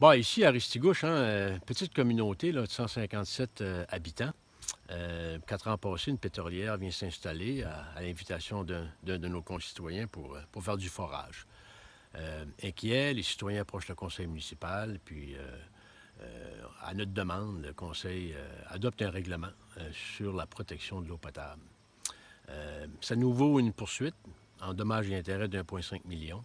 Bon, bah, ici, à Ristigouche, hein, euh, petite communauté de 157 euh, habitants. Euh, quatre ans passés, une pétrolière vient s'installer à, l'invitation d'un de nos concitoyens pour, pour, faire du forage. Euh, inquiets, les citoyens approchent le conseil municipal, puis à notre demande, le conseil adopte un règlement sur la protection de l'eau potable. Ça nous vaut une poursuite en dommages et intérêts 1,5 million.